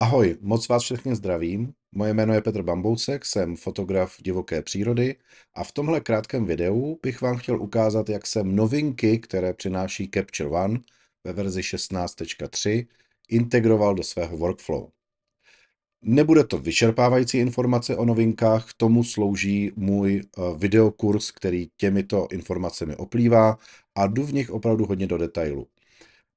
Ahoj, moc vás všechny zdravím. Moje jméno je Petr Bambousek, jsem fotograf divoké přírody a v tomhle krátkém videu bych vám chtěl ukázat, jak jsem novinky, které přináší Capture One ve verzi 16.3, integroval do svého workflow. Nebude to vyčerpávající informace o novinkách, k tomu slouží můj eh, videokurs, který těmito informacemi oplývá a jdu v nich opravdu hodně do detailu.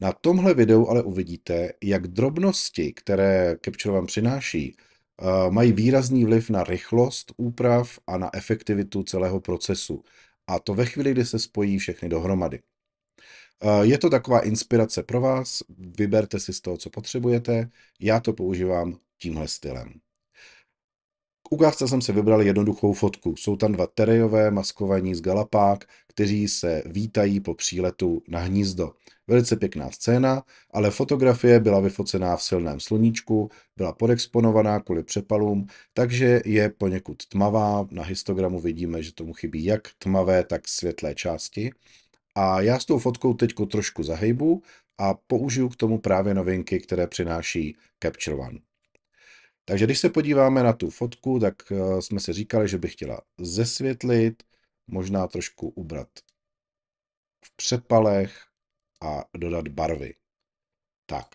Na tomhle videu ale uvidíte, jak drobnosti, které Capture vám přináší, eh, mají výrazný vliv na rychlost úprav a na efektivitu celého procesu. A to ve chvíli, kdy se spojí všechny dohromady. Eh, je to taková inspirace pro vás, vyberte si z toho, co potřebujete, já to používám tímhle stylem. K ukázce jsem si vybral jednoduchou fotku. Jsou tam dva terejové maskovaní z Galapák, kteří se vítají po příletu na hnízdo. Velice pěkná scéna, ale fotografie byla vyfocená v silném sluníčku, byla podexponovaná kvůli přepalům, takže je poněkud tmavá. Na histogramu vidíme, že tomu chybí jak tmavé, tak světlé části. A já s tou fotkou teď trošku zahejbu a použiju k tomu právě novinky, které přináší Capture One. Takže když se podíváme na tu fotku, tak eh, jsme si říkali, že bych chtěla zesvětlit, možná trošku ubrat v přepalech a dodat barvy. Tak,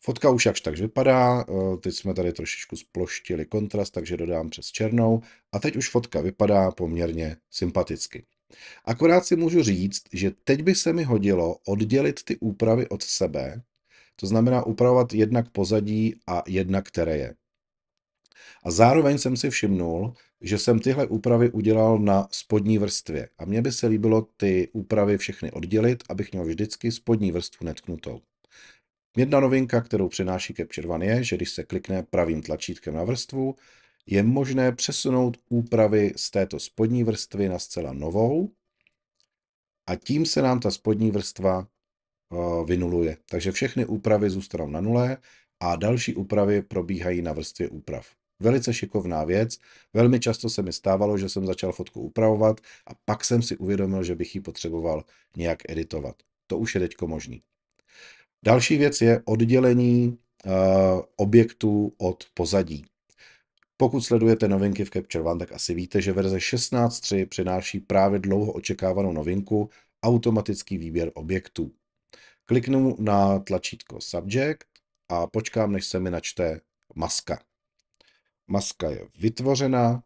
fotka už jakž tak vypadá, eh, teď jsme tady trošičku sploštili kontrast, takže dodám přes černou a teď už fotka vypadá poměrně sympaticky. Akorát si můžu říct, že teď by se mi hodilo oddělit ty úpravy od sebe, to znamená upravovat jednak pozadí a jednak je. A zároveň jsem si všimnul, že jsem tyhle úpravy udělal na spodní vrstvě a mně by se líbilo ty úpravy všechny oddělit, abych měl vždycky spodní vrstvu netknutou. Jedna novinka, kterou přináší Capture One je, že když se klikne pravým tlačítkem na vrstvu, je možné přesunout úpravy z této spodní vrstvy na zcela novou a tím se nám ta spodní vrstva eh, vynuluje. Takže všechny úpravy zůstanou na nule a další úpravy probíhají na vrstvě úprav. Velice šikovná věc. Velmi často se mi stávalo, že jsem začal fotku upravovat a pak jsem si uvědomil, že bych ji potřeboval nějak editovat. To už je teďko možný. Další věc je oddělení uh, objektů od pozadí. Pokud sledujete novinky v Capture One, tak asi víte, že verze 16.3 přináší právě dlouho očekávanou novinku automatický výběr objektů. Kliknu na tlačítko Subject a počkám, než se mi načte maska. Maska je vytvořena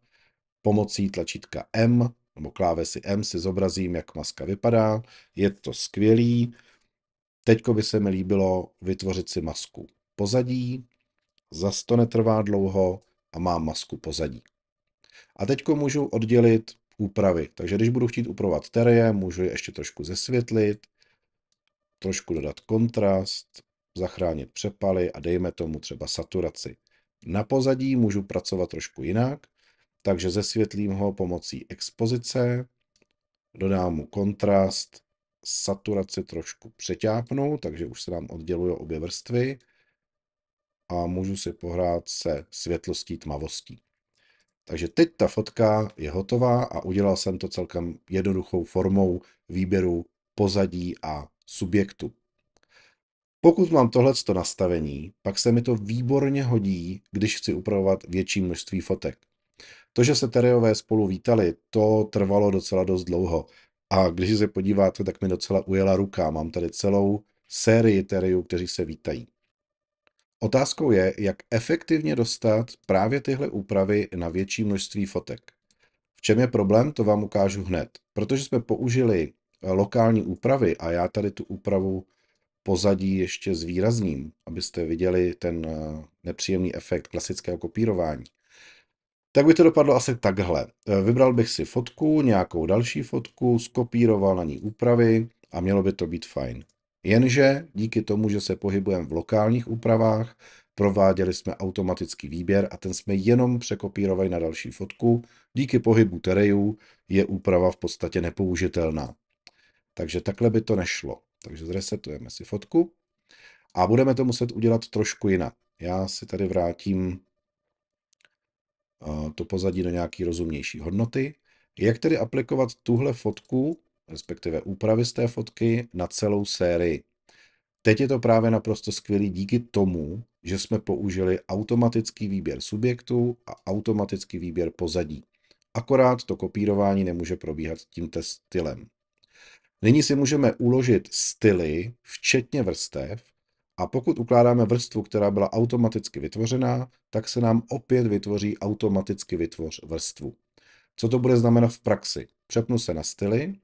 pomocí tlačítka M nebo klávesy M si zobrazím, jak maska vypadá. Je to skvělý. Teďko by se mi líbilo vytvořit si masku pozadí. Zas to netrvá dlouho a mám masku pozadí. A teďko můžu oddělit úpravy. Takže když budu chtít upravovat terie, můžu je ještě trošku zesvětlit, trošku dodat kontrast, zachránit přepaly a dejme tomu třeba saturaci. Na pozadí můžu pracovat trošku jinak, takže zesvětlím ho pomocí expozice, dodám mu kontrast, saturaci trošku přeťápnou, takže už se nám oddělují obě vrstvy a můžu si pohrát se světlostí tmavostí. Takže teď ta fotka je hotová a udělal jsem to celkem jednoduchou formou výběru pozadí a subjektu. Pokud mám tohleto nastavení, pak se mi to výborně hodí, když chci upravovat větší množství fotek. To, že se teriové spolu vítali, to trvalo docela dost dlouho. A když se podíváte, tak mi docela ujela ruka. Mám tady celou sérii teriů, kteří se vítají. Otázkou je, jak efektivně dostat právě tyhle úpravy na větší množství fotek. V čem je problém, to vám ukážu hned. Protože jsme použili lokální úpravy a já tady tu úpravu pozadí ještě zvýrazním, abyste viděli ten eh, nepříjemný efekt klasického kopírování, tak by to dopadlo asi takhle. Eh, vybral bych si fotku, nějakou další fotku, skopíroval na ní úpravy a mělo by to být fajn. Jenže díky tomu, že se pohybujeme v lokálních úpravách, prováděli jsme automatický výběr a ten jsme jenom překopírovali na další fotku. Díky pohybu terejů je úprava v podstatě nepoužitelná. Takže takhle by to nešlo. Takže zresetujeme si fotku a budeme to muset udělat trošku jinak. Já si tady vrátím eh, to pozadí do nějaký rozumnější hodnoty. Jak tedy aplikovat tuhle fotku, respektive úpravy z té fotky, na celou sérii? Teď je to právě naprosto skvělý díky tomu, že jsme použili automatický výběr subjektů a automatický výběr pozadí. Akorát to kopírování nemůže probíhat tímto stylem. Nyní si můžeme uložit styly, včetně vrstev, a pokud ukládáme vrstvu, která byla automaticky vytvořená, tak se nám opět vytvoří automaticky vytvoř vrstvu. Co to bude znamenat v praxi? Přepnu se na styly,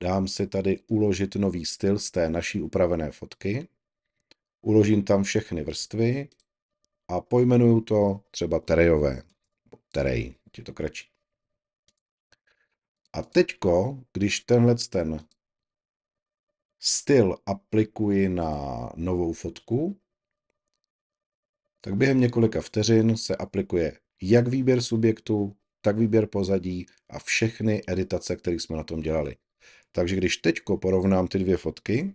dám si tady uložit nový styl z té naší upravené fotky, uložím tam všechny vrstvy a pojmenuju to třeba terejové. Terej, je to kratší. A teďko, když tenhle ten styl aplikuji na novou fotku, tak během několika vteřin se aplikuje jak výběr subjektu, tak výběr pozadí a všechny editace, které jsme na tom dělali. Takže když teďko porovnám ty dvě fotky,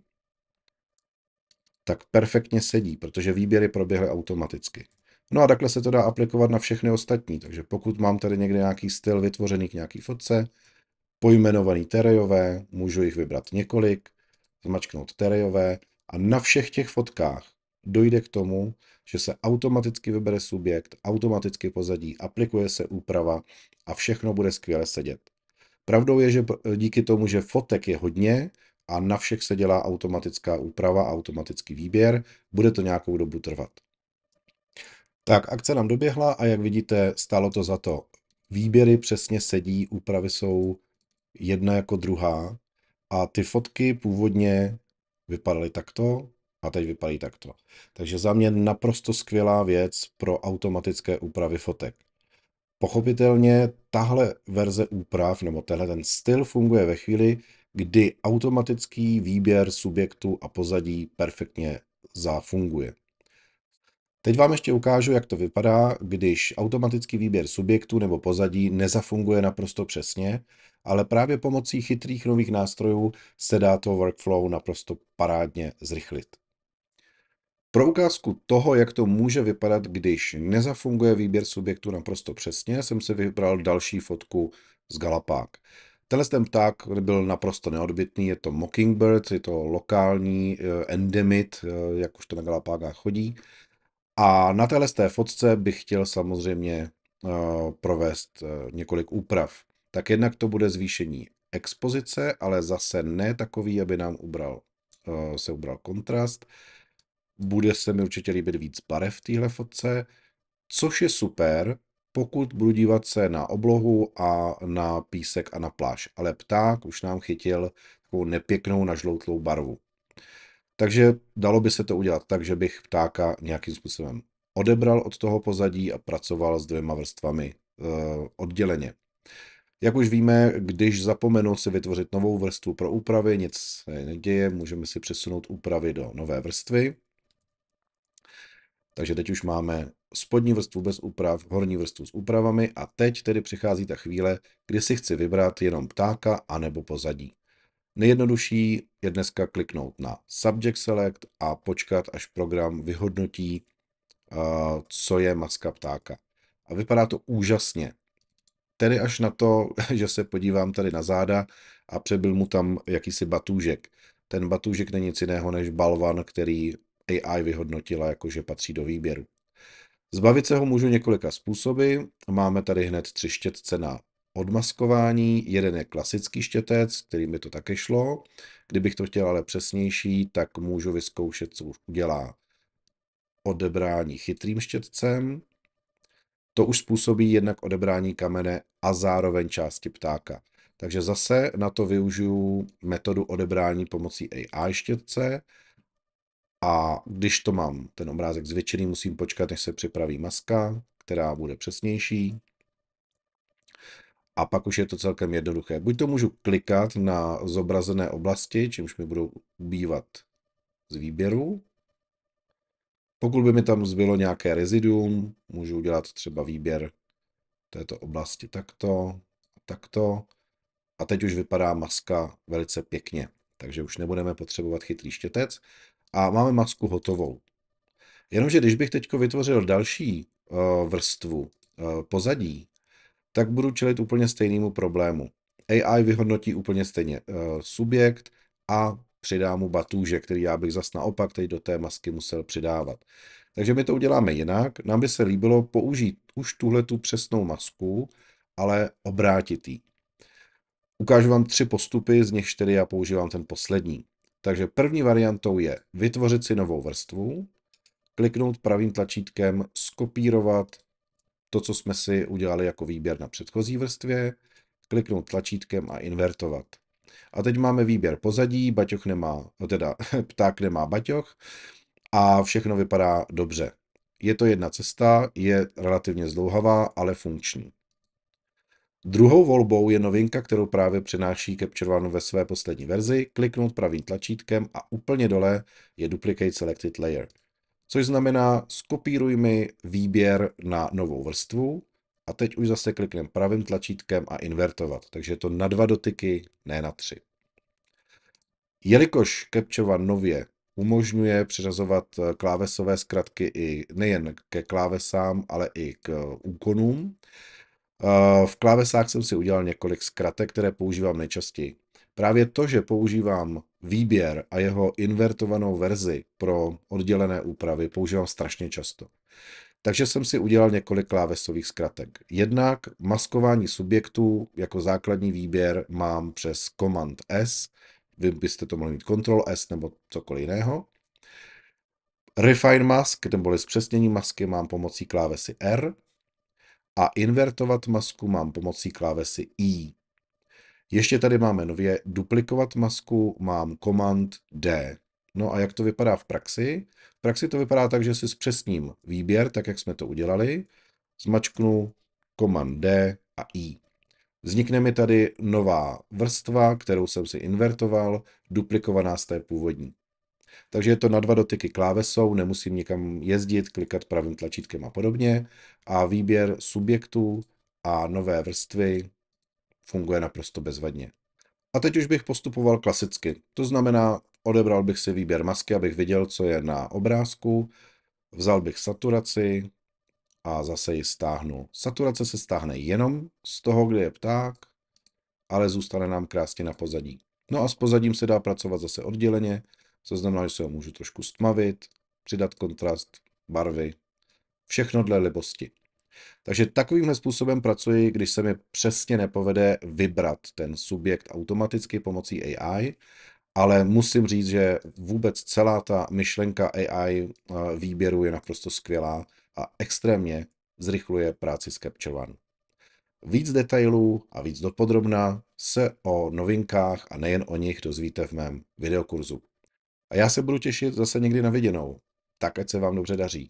tak perfektně sedí, protože výběry proběhly automaticky. No a takhle se to dá aplikovat na všechny ostatní, takže pokud mám tady někde nějaký styl vytvořený k nějaký fotce, pojmenovaný terejové, můžu jich vybrat několik, zmačknout terejové a na všech těch fotkách dojde k tomu, že se automaticky vybere subjekt, automaticky pozadí, aplikuje se úprava a všechno bude skvěle sedět. Pravdou je, že díky tomu, že fotek je hodně a na všech se dělá automatická úprava, automatický výběr, bude to nějakou dobu trvat. Tak, akce nám doběhla a jak vidíte, stálo to za to. Výběry přesně sedí, úpravy jsou jedna jako druhá a ty fotky původně vypadaly takto a teď vypadají takto. Takže za mě naprosto skvělá věc pro automatické úpravy fotek. Pochopitelně tahle verze úprav nebo tenhle ten styl funguje ve chvíli, kdy automatický výběr subjektu a pozadí perfektně zafunguje. Teď vám ještě ukážu, jak to vypadá, když automatický výběr subjektu nebo pozadí nezafunguje naprosto přesně, ale právě pomocí chytrých nových nástrojů se dá to workflow naprosto parádně zrychlit. Pro ukázku toho, jak to může vypadat, když nezafunguje výběr subjektu naprosto přesně, jsem si vybral další fotku z Galapák. Tenhle ten pták byl naprosto neodbitný, je to mockingbird, je to lokální eh, endemit, eh, jak už to na Galapágách chodí. A na téhle té fotce bych chtěl samozřejmě eh, provést eh, několik úprav. Tak jednak to bude zvýšení expozice, ale zase ne takový, aby nám ubral, eh, se ubral kontrast. Bude se mi určitě líbit víc barev v téhle fotce, což je super, pokud budu dívat se na oblohu a na písek a na pláž. Ale pták už nám chytil takovou nepěknou nažloutlou barvu. Takže dalo by se to udělat tak, že bych ptáka nějakým způsobem odebral od toho pozadí a pracoval s dvěma vrstvami eh, odděleně. Jak už víme, když zapomenu si vytvořit novou vrstvu pro úpravy, nic se neděje, můžeme si přesunout úpravy do nové vrstvy. Takže teď už máme spodní vrstvu bez úprav, horní vrstvu s úpravami a teď tedy přichází ta chvíle, kdy si chci vybrat jenom ptáka anebo pozadí. Nejjednodušší je dneska kliknout na Subject Select a počkat, až program vyhodnotí, eh, co je maska ptáka. A vypadá to úžasně. Tedy až na to, že se podívám tady na záda a přebyl mu tam jakýsi batůžek. Ten batůžek není nic jiného než balvan, který AI vyhodnotila jakože patří do výběru. Zbavit se ho můžu několika způsoby. Máme tady hned tři štětce na odmaskování. Jeden je klasický štětec, který mi to také šlo. Kdybych to chtěl ale přesnější, tak můžu vyzkoušet, co udělá odebrání chytrým štětcem. To už způsobí jednak odebrání kamene a zároveň části ptáka. Takže zase na to využiju metodu odebrání pomocí AI štětce a když to mám ten obrázek zvětšený, musím počkat, než se připraví maska, která bude přesnější a pak už je to celkem jednoduché. Buď to můžu klikat na zobrazené oblasti, čímž mi budou ubývat z výběru. Pokud by mi tam zbylo nějaké reziduum, můžu udělat třeba výběr této oblasti takto, takto. A teď už vypadá maska velice pěkně, takže už nebudeme potřebovat chytrý štětec. A máme masku hotovou. Jenomže když bych teď vytvořil další eh, vrstvu eh, pozadí, tak budu čelit úplně stejnému problému. AI vyhodnotí úplně stejně eh, subjekt a přidá mu batůže, který já bych zas naopak teď do té masky musel přidávat. Takže my to uděláme jinak. Nám by se líbilo použít už tuhle tu přesnou masku, ale obrátit ji. Ukážu vám tři postupy, z nich čtyři já používám ten poslední. Takže první variantou je vytvořit si novou vrstvu, kliknout pravým tlačítkem, skopírovat to, co jsme si udělali jako výběr na předchozí vrstvě, kliknout tlačítkem a invertovat. A teď máme výběr pozadí, baťoch nemá, teda pták nemá baťoch a všechno vypadá dobře. Je to jedna cesta, je relativně zdlouhavá, ale funkční. Druhou volbou je novinka, kterou právě přináší Capture One ve své poslední verzi, kliknout pravým tlačítkem a úplně dole je Duplicate Selected Layer což znamená skopíruj mi výběr na novou vrstvu a teď už zase klikneme pravým tlačítkem a invertovat. Takže je to na dva dotyky, ne na tři. Jelikož Capture nově umožňuje přiřazovat eh, klávesové zkratky i nejen ke klávesám, ale i k eh, úkonům, eh, v klávesách jsem si udělal několik zkratek, které používám nejčastěji. Právě to, že používám výběr a jeho invertovanou verzi pro oddělené úpravy používám strašně často. Takže jsem si udělal několik klávesových zkratek. Jednak maskování subjektů jako základní výběr mám přes Command S, vy byste to mohli mít Ctrl S nebo cokoliv jiného. Refine mask, neboli zpřesnění masky, mám pomocí klávesy R a invertovat masku mám pomocí klávesy I. Ještě tady máme nově duplikovat masku, mám command D. No a jak to vypadá v praxi? V praxi to vypadá tak, že si zpřesním výběr, tak jak jsme to udělali, zmačknu command D a I. Vznikne mi tady nová vrstva, kterou jsem si invertoval, duplikovaná z té původní. Takže je to na dva dotyky klávesou, nemusím nikam jezdit, klikat pravým tlačítkem a podobně. A výběr subjektů a nové vrstvy funguje naprosto bezvadně. A teď už bych postupoval klasicky. To znamená, odebral bych si výběr masky, abych viděl, co je na obrázku, vzal bych saturaci a zase ji stáhnu. Saturace se stáhne jenom z toho, kde je pták, ale zůstane nám krásně na pozadí. No a s pozadím se dá pracovat zase odděleně, to znamená, že se ho můžu trošku stmavit, přidat kontrast, barvy, všechno dle libosti. Takže takovýmhle způsobem pracuji, když se mi přesně nepovede vybrat ten subjekt automaticky pomocí AI, ale musím říct, že vůbec celá ta myšlenka AI eh, výběru je naprosto skvělá a extrémně zrychluje práci s Capture One. Víc detailů a víc dopodrobna se o novinkách a nejen o nich dozvíte v mém videokurzu. A já se budu těšit zase někdy na viděnou. Tak ať se vám dobře daří.